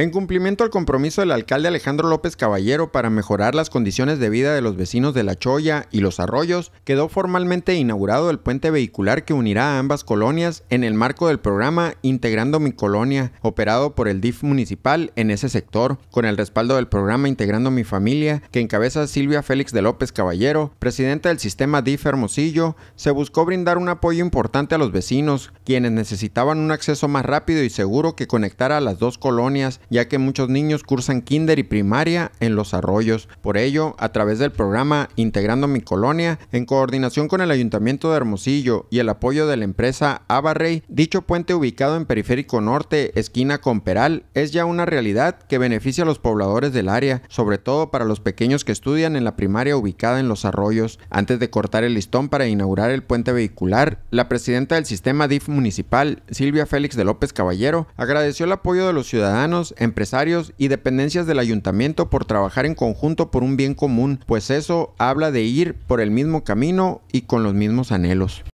En cumplimiento al compromiso del alcalde Alejandro López Caballero para mejorar las condiciones de vida de los vecinos de La Choya y Los Arroyos, quedó formalmente inaugurado el puente vehicular que unirá a ambas colonias en el marco del programa Integrando mi Colonia, operado por el DIF municipal en ese sector, con el respaldo del programa Integrando mi Familia, que encabeza Silvia Félix de López Caballero, presidenta del sistema DIF Hermosillo, se buscó brindar un apoyo importante a los vecinos, quienes necesitaban un acceso más rápido y seguro que conectara a las dos colonias ya que muchos niños cursan kinder y primaria en los arroyos. Por ello, a través del programa Integrando mi Colonia, en coordinación con el Ayuntamiento de Hermosillo y el apoyo de la empresa Abarrey, dicho puente ubicado en Periférico Norte, esquina con Peral, es ya una realidad que beneficia a los pobladores del área, sobre todo para los pequeños que estudian en la primaria ubicada en los arroyos. Antes de cortar el listón para inaugurar el puente vehicular, la presidenta del sistema DIF municipal, Silvia Félix de López Caballero, agradeció el apoyo de los ciudadanos empresarios y dependencias del ayuntamiento por trabajar en conjunto por un bien común, pues eso habla de ir por el mismo camino y con los mismos anhelos.